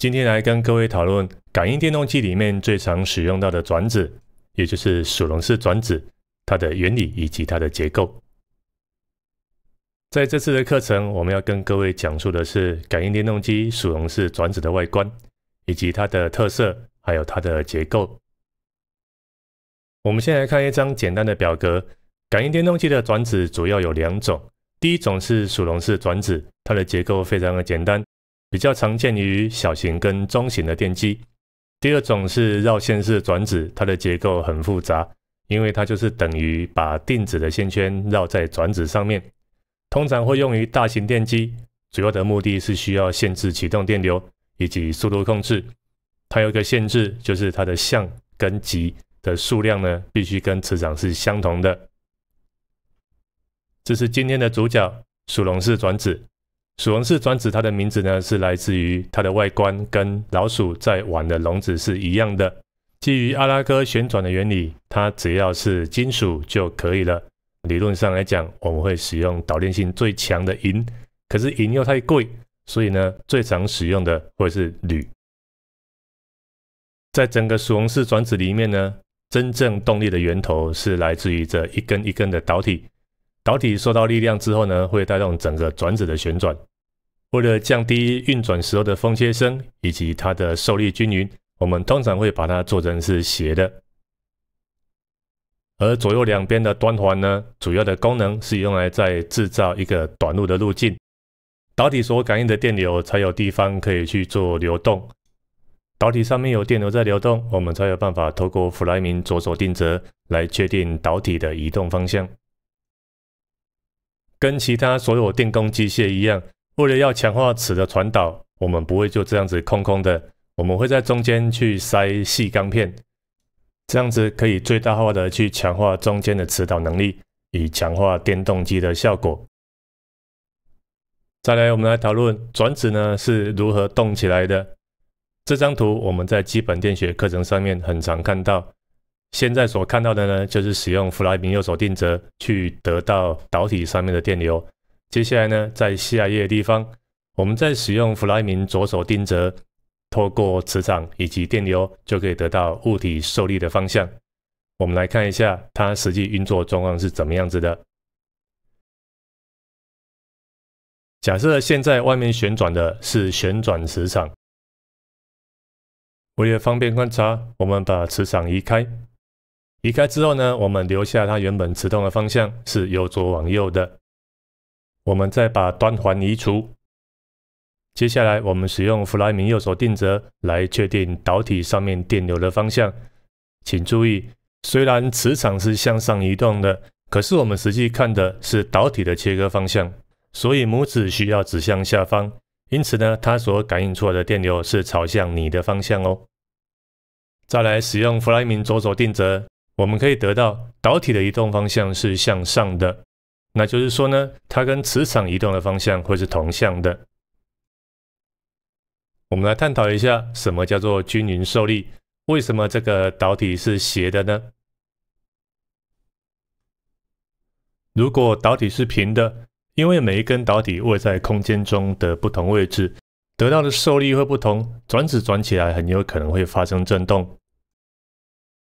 今天来跟各位讨论感应电动机里面最常使用到的转子，也就是鼠笼式转子，它的原理以及它的结构。在这次的课程，我们要跟各位讲述的是感应电动机鼠笼式转子的外观，以及它的特色，还有它的结构。我们先来看一张简单的表格，感应电动机的转子主要有两种，第一种是鼠笼式转子，它的结构非常的简单。比较常见于小型跟中型的电机。第二种是绕线式转子，它的结构很复杂，因为它就是等于把定子的线圈绕在转子上面。通常会用于大型电机，主要的目的，是需要限制启动电流以及速度控制。它有一个限制，就是它的相跟极的数量呢，必须跟磁场是相同的。这是今天的主角，鼠笼式转子。鼠王式转子，它的名字呢是来自于它的外观跟老鼠在玩的笼子是一样的。基于阿拉哥旋转的原理，它只要是金属就可以了。理论上来讲，我们会使用导电性最强的银，可是银又太贵，所以呢最常使用的会是铝。在整个鼠王式转子里面呢，真正动力的源头是来自于这一根一根的导体。导体受到力量之后呢，会带动整个转子的旋转。为了降低运转时候的风切声以及它的受力均匀，我们通常会把它做成是斜的。而左右两边的端环呢，主要的功能是用来在制造一个短路的路径，导体所感应的电流才有地方可以去做流动。导体上面有电流在流动，我们才有办法透过弗莱明左手定则来确定导体的移动方向。跟其他所有电工机械一样。为了要强化磁的传导，我们不会就这样子空空的，我们会在中间去塞细钢片，这样子可以最大化的去强化中间的磁导能力，以强化电动机的效果。再来，我们来讨论转子呢是如何动起来的。这张图我们在基本电学课程上面很常看到，现在所看到的呢，就是使用弗莱明右手定则去得到导体上面的电流。接下来呢，在下一页地方，我们在使用弗莱明左手定则，透过磁场以及电流就可以得到物体受力的方向。我们来看一下它实际运作状况是怎么样子的。假设现在外面旋转的是旋转磁场，为了方便观察，我们把磁场移开。移开之后呢，我们留下它原本磁动的方向是由左往右的。我们再把端环移除。接下来，我们使用弗莱明右手定则来确定导体上面电流的方向。请注意，虽然磁场是向上移动的，可是我们实际看的是导体的切割方向，所以拇指需要指向下方。因此呢，它所感应出来的电流是朝向你的方向哦。再来使用弗莱明左手定则，我们可以得到导体的移动方向是向上的。那就是说呢，它跟磁场移动的方向会是同向的。我们来探讨一下，什么叫做均匀受力？为什么这个导体是斜的呢？如果导体是平的，因为每一根导体位在空间中的不同位置，得到的受力会不同，转子转起来很有可能会发生振动。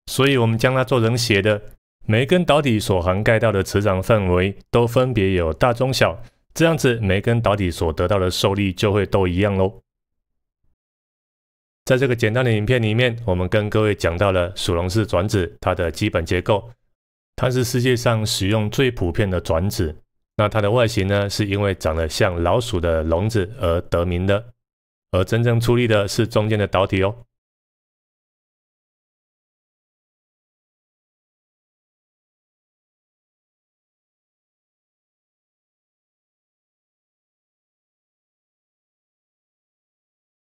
所以我们将它做成斜的。每根导体所涵盖到的磁场范围都分别有大、中、小，这样子每根导体所得到的受力就会都一样喽。在这个简单的影片里面，我们跟各位讲到了鼠笼式转子它的基本结构，它是世界上使用最普遍的转子。那它的外形呢，是因为长得像老鼠的笼子而得名的，而真正出力的是中间的导体哦。